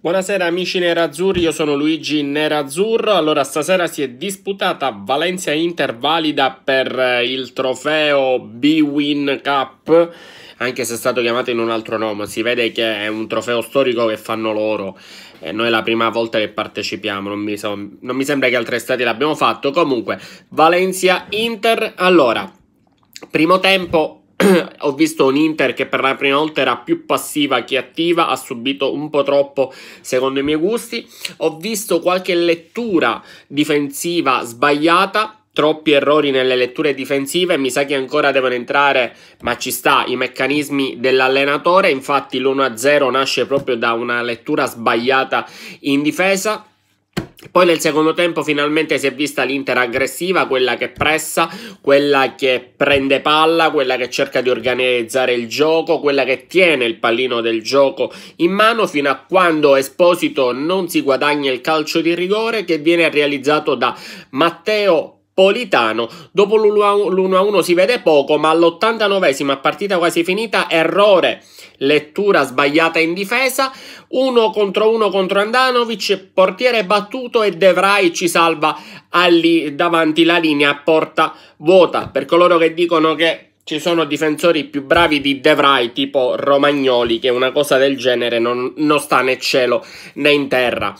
Buonasera amici nerazzurri, io sono Luigi Nerazzurro. Allora, stasera si è disputata Valencia Inter valida per eh, il trofeo B-Win Cup, anche se è stato chiamato in un altro nome. Si vede che è un trofeo storico che fanno loro. Eh, noi è la prima volta che partecipiamo, non mi, so, non mi sembra che altre estati l'abbiamo fatto. Comunque, Valencia Inter. Allora, primo tempo ho visto un Inter che per la prima volta era più passiva che attiva, ha subito un po' troppo secondo i miei gusti. Ho visto qualche lettura difensiva sbagliata troppi errori nelle letture difensive, mi sa che ancora devono entrare, ma ci sta, i meccanismi dell'allenatore, infatti l'1-0 nasce proprio da una lettura sbagliata in difesa. Poi nel secondo tempo finalmente si è vista l'Inter aggressiva, quella che pressa, quella che prende palla, quella che cerca di organizzare il gioco, quella che tiene il pallino del gioco in mano fino a quando Esposito non si guadagna il calcio di rigore che viene realizzato da Matteo Politano. Dopo l'1-1 si vede poco, ma all'89esima partita quasi finita, errore, lettura sbagliata in difesa, 1 contro 1 contro Andanovic, portiere battuto e De Vrij ci salva lì, davanti la linea a porta vuota. Per coloro che dicono che ci sono difensori più bravi di De Vrij, tipo Romagnoli, che una cosa del genere non, non sta né cielo né in terra.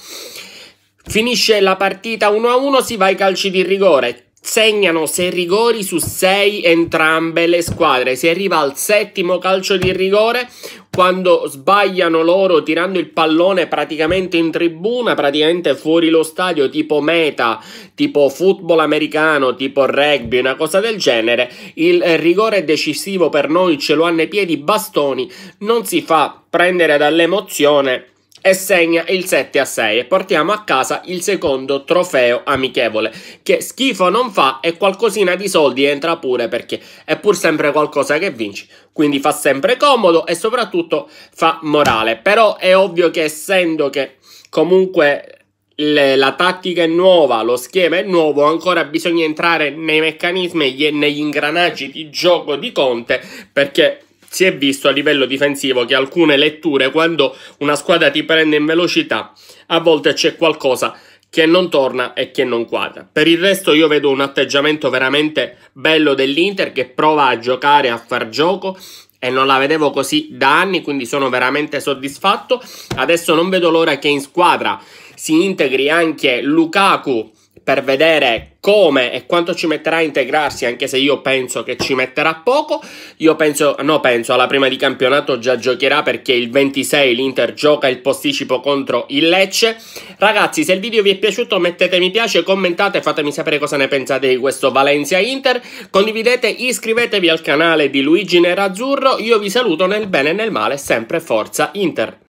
Finisce la partita 1-1, si va ai calci di rigore segnano 6 rigori su 6 entrambe le squadre. Si arriva al settimo calcio di rigore quando sbagliano loro tirando il pallone praticamente in tribuna, praticamente fuori lo stadio, tipo meta, tipo football americano, tipo rugby, una cosa del genere. Il rigore decisivo per noi ce lo hanno i piedi bastoni, non si fa prendere dall'emozione e segna il 7 a 6 e portiamo a casa il secondo trofeo amichevole che schifo non fa e qualcosina di soldi entra pure perché è pur sempre qualcosa che vinci quindi fa sempre comodo e soprattutto fa morale però è ovvio che essendo che comunque le, la tattica è nuova, lo schema è nuovo, ancora bisogna entrare nei meccanismi e negli ingranaggi di gioco di Conte perché si è visto a livello difensivo che alcune letture, quando una squadra ti prende in velocità, a volte c'è qualcosa che non torna e che non quadra. Per il resto io vedo un atteggiamento veramente bello dell'Inter che prova a giocare, a far gioco e non la vedevo così da anni, quindi sono veramente soddisfatto. Adesso non vedo l'ora che in squadra si integri anche Lukaku per vedere come e quanto ci metterà a integrarsi, anche se io penso che ci metterà poco. Io penso, no, penso alla prima di campionato già giocherà perché il 26 l'Inter gioca il posticipo contro il Lecce. Ragazzi, se il video vi è piaciuto, mettete mi piace, commentate, fatemi sapere cosa ne pensate di questo Valencia Inter. Condividete, iscrivetevi al canale di Luigi Nerazzurro. Io vi saluto nel bene e nel male, sempre forza Inter.